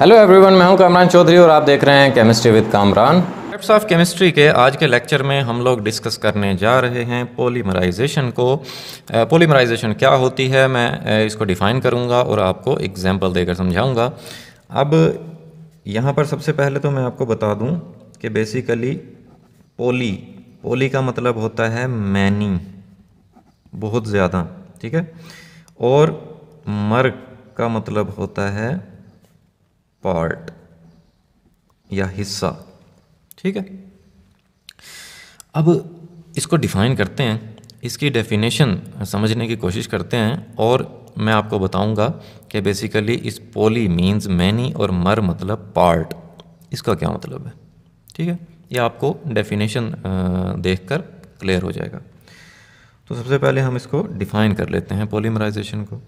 Hello everyone मैं हूं कामरान चौधरी और आप देख रहे हैं chemistry with Kamran types of chemistry के आज के लेक्चर में हम लोग डिस्कस करने जा रहे हैं पोलीमराइजेशन को पोलीमराइजेशन क्या होती है मैं इसको डिफ़ाइन करूंगा और आपको एग्जांपल देकर समझाऊंगा अब यहाँ पर सबसे पहले तो मैं आपको बता दूं कि बेसिकली पोली पोली का मतलब होता है मैनी बहुत ज़्यादा ठीक है और मर का मतलब होता है पार्ट या हिस्सा ठीक है अब इसको डिफ़ाइन करते हैं इसकी डेफिनेशन समझने की कोशिश करते हैं और मैं आपको बताऊंगा कि बेसिकली इस पोली मीन्स मैनी और मर मतलब पार्ट इसका क्या मतलब है ठीक है ये आपको डेफिनेशन देखकर क्लियर हो जाएगा तो सबसे पहले हम इसको डिफ़ाइन कर लेते हैं पोलीमराइजेशन को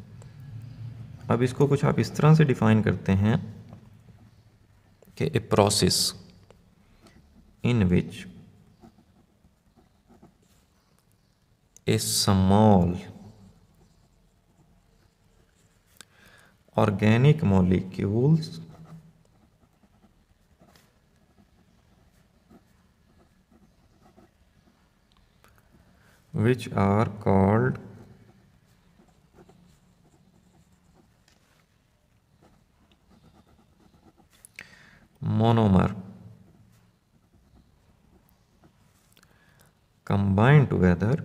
अब इसको कुछ आप इस तरह से डिफ़ाइन करते हैं okay, a process in which a small organic molecules which are called monomer combine together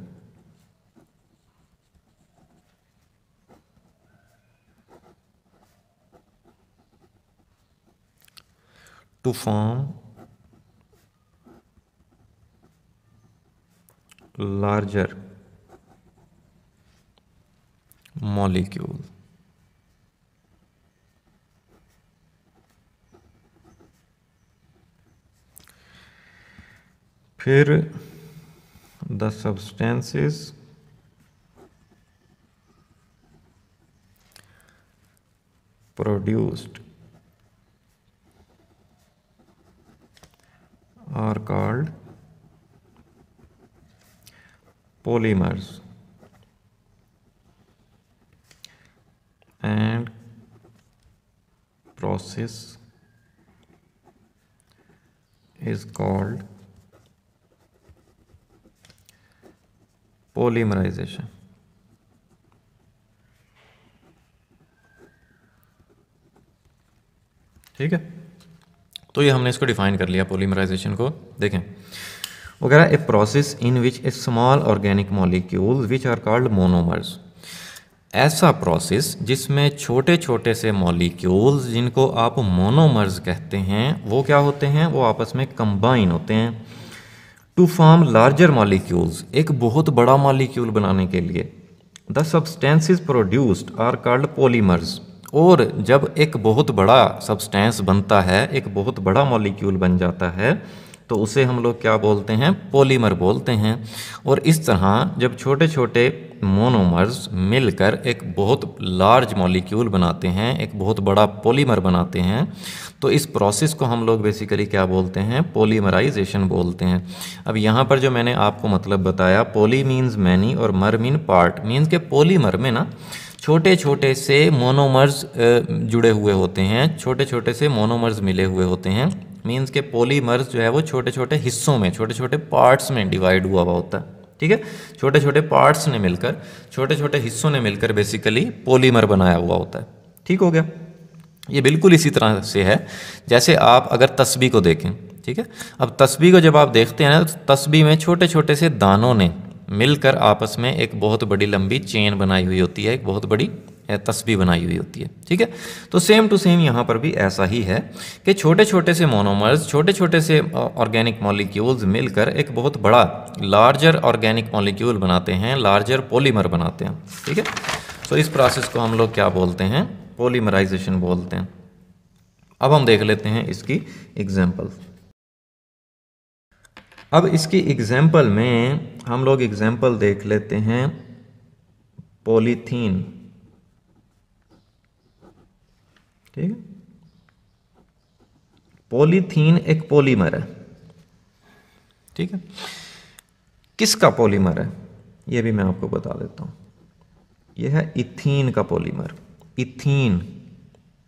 to form larger molecule फिर the substances produced are called polymers and process is called polymerization. ठीक है तो ये हमने इसको define कर लिया polymerisation को देखें वगैरह a process in which a small organic molecule which are called monomers ऐसा प्रोसेस जिसमें छोटे छोटे से मॉलिक्यूल्स जिनको आप मोनोमर्स कहते हैं वो क्या होते हैं वो आपस में कंबाइन होते हैं टू फॉर्म लार्जर मालिक्यूल्स एक बहुत बड़ा मालिक्यूल बनाने के लिए the is produced are called polymers और जब एक बहुत बड़ा सब्सटेंस बनता है एक बहुत बड़ा मॉलिक्यूल बन जाता है तो उसे हम लोग क्या बोलते हैं पॉलीमर बोलते हैं और इस तरह जब छोटे छोटे मोनोमर्स मिलकर एक बहुत लार्ज मॉलिक्यूल बनाते हैं एक बहुत बड़ा पॉलीमर बनाते हैं तो इस प्रोसेस को हम लोग बेसिकली क्या बोलते हैं पॉलीमराइजेशन बोलते हैं अब यहाँ पर जो मैंने आपको मतलब बताया पॉली मीन्स मैनी और मर मीन पार्ट मीन्स के पॉलीमर में ना छोटे छोटे से मोनोमर्स जुड़े हुए होते हैं छोटे छोटे से मोनोमर्स मिले हुए होते हैं मीन्स के पॉलीमर्स जो है वो छोटे छोटे हिस्सों में छोटे छोटे पार्ट्स में डिवाइड हुआ हुआ होता है ठीक है छोटे छोटे पार्ट्स ने मिलकर छोटे छोटे हिस्सों ने मिलकर बेसिकली पॉलीमर बनाया हुआ होता है ठीक हो गया ये बिल्कुल इसी तरह से है जैसे आप अगर तस्बी को देखें ठीक है अब तस्बी को जब आप देखते हैं ना तो तस्बी में छोटे छोटे से दानों ने मिलकर आपस में एक बहुत बड़ी लंबी चेन बनाई हुई होती है एक बहुत बड़ी तस्वीर बनाई हुई होती है ठीक है तो सेम टू सेम यहाँ पर भी ऐसा ही है कि छोटे छोटे से मोनोमर्स छोटे छोटे से ऑर्गेनिक मॉलिक्यूल्स मिलकर एक बहुत बड़ा लार्जर ऑर्गेनिक मॉलिक्यूल बनाते हैं लार्जर पोलीमर बनाते हैं ठीक है सो इस प्रोसेस को हम लोग क्या बोलते हैं पोलीमराइजेशन बोलते हैं अब हम देख लेते हैं इसकी एग्जाम्पल अब इसकी एग्जाम्पल में हम लोग एग्जाम्पल देख लेते हैं पॉलीथीन ठीक है पॉलीथीन एक पॉलीमर है ठीक है किसका पॉलीमर है यह भी मैं आपको बता देता हूं यह है इथीन का पॉलीमर इथीन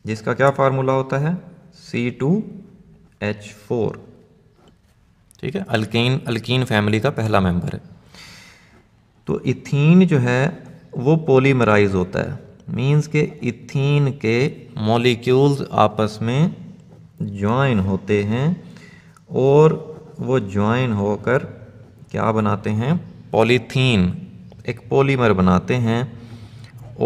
जिसका क्या फार्मूला होता है सी टू एच फोर ठीक है अल्कीन अल्कीन फैमिली का पहला मेंबर है तो इथीन जो है वो पॉलीमराइज होता है मीन्स के इथीन के मॉलिक्यूल्स आपस में ज्वाइन होते हैं और वो ज्वाइन होकर क्या बनाते हैं पॉलीथीन एक पॉलीमर बनाते हैं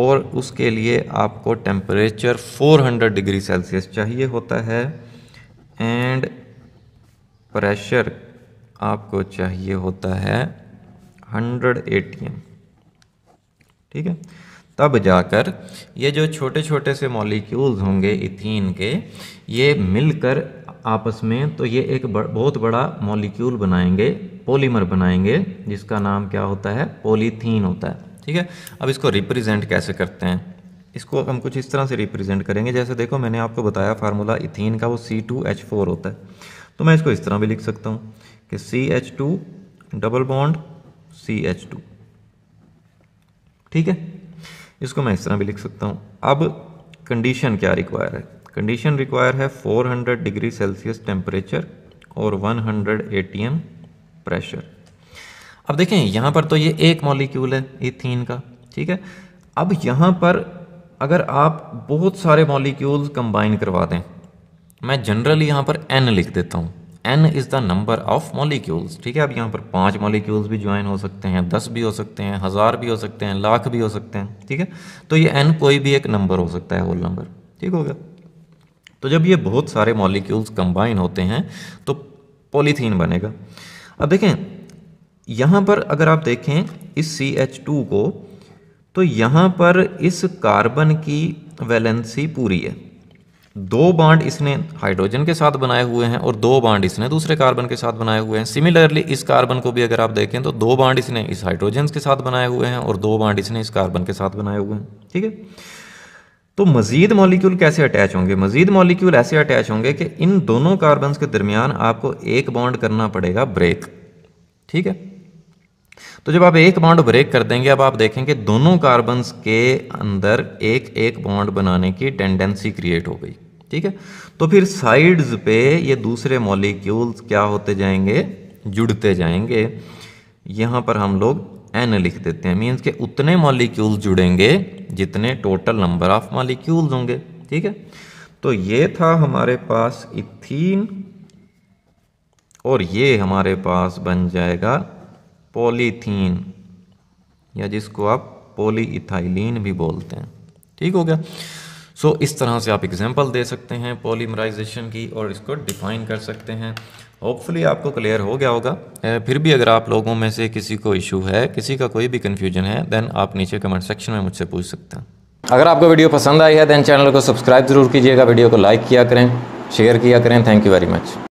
और उसके लिए आपको टेम्परेचर 400 डिग्री सेल्सियस चाहिए होता है एंड प्रेशर आपको चाहिए होता है 100 एटीएम ठीक है तब जाकर ये जो छोटे छोटे से मॉलिक्यूल्स होंगे इथीन के ये मिलकर आपस में तो ये एक बहुत बड़ा मॉलिक्यूल बनाएंगे पॉलीमर बनाएंगे जिसका नाम क्या होता है पॉलीथीन होता है ठीक है अब इसको रिप्रेजेंट कैसे करते हैं इसको हम कुछ इस तरह से रिप्रेजेंट करेंगे जैसे देखो मैंने आपको बताया फार्मूला इथीन का वो फोर होता है तो मैं इसको इस तरह भी लिख सकता हूँ कि टू डबल बॉन्ड टू ठीक है इसको मैं इस तरह भी लिख सकता हूँ अब कंडीशन क्या रिक्वायर है कंडीशन रिक्वायर है 400 डिग्री सेल्सियस टेम्परेचर और 100 हंड्रेड प्रेशर अब देखें यहाँ पर तो ये एक मॉलिक्यूल है इथीन का ठीक है अब यहाँ पर अगर आप बहुत सारे मॉलिक्यूल्स कंबाइन करवा दें मैं जनरली यहाँ पर एन लिख देता हूँ N is the number of molecules ठीक है अब यहाँ पर पाँच मॉलिक्यूल्स भी ज्वाइन हो सकते हैं दस भी हो सकते हैं हज़ार भी हो सकते हैं लाख भी हो सकते हैं ठीक है तो ये एन कोई भी एक नंबर हो सकता है होल नंबर ठीक होगा तो जब ये बहुत सारे मॉलिक्यूल्स कंबाइन होते हैं तो पॉलीथीन बनेगा अब देखें यहाँ पर अगर आप देखें इस सी एच टू को तो यहाँ पर इस कार्बन की वैलेंसी पूरी है दो बाड इसने हाइड्रोजन के साथ बनाए हुए हैं और दो बाड इसने दूसरे कार्बन के साथ बनाए हुए हैं सिमिलरली इस कार्बन को भी अगर आप देखें तो दो बाड इसने इस हाइड्रोजन के साथ बनाए हुए हैं और दो बाड इसने इस कार्बन के साथ बनाए हुए हैं ठीक है तो मजीद मॉलिक्यूल कैसे अटैच होंगे मजीद मॉलिक्यूल ऐसे अटैच होंगे कि इन दोनों कार्बन के दरमियान आपको एक बॉन्ड करना पड़ेगा ब्रेक ठीक है तो जब आप एक बॉन्ड ब्रेक कर देंगे अब आप देखेंगे दोनों कार्बन के अंदर एक एक बॉन्ड बनाने की टेंडेंसी क्रिएट हो गई ठीक है तो फिर साइड्स पे ये दूसरे मॉलिक्यूल्स क्या होते जाएंगे जुड़ते जाएंगे यहां पर हम लोग एन लिख देते हैं मीन्स के उतने मॉलिक्यूल्स जुड़ेंगे जितने टोटल नंबर ऑफ मॉलिक्यूल्स होंगे ठीक है तो ये था हमारे पास इथीन और ये हमारे पास बन जाएगा पोलीथीन या जिसको आप पॉलीइथाइलीन भी बोलते हैं ठीक हो गया सो so, इस तरह से आप एग्जांपल दे सकते हैं पॉलीमराइजेशन की और इसको डिफाइन कर सकते हैं होपफुली आपको क्लियर हो गया होगा फिर भी अगर आप लोगों में से किसी को इशू है किसी का कोई भी कन्फ्यूजन है देन आप नीचे कमेंट सेक्शन में मुझसे पूछ सकते हैं अगर आपको वीडियो पसंद आई है देन चैनल को सब्सक्राइब जरूर कीजिएगा वीडियो को लाइक किया करें शेयर किया करें थैंक यू वेरी मच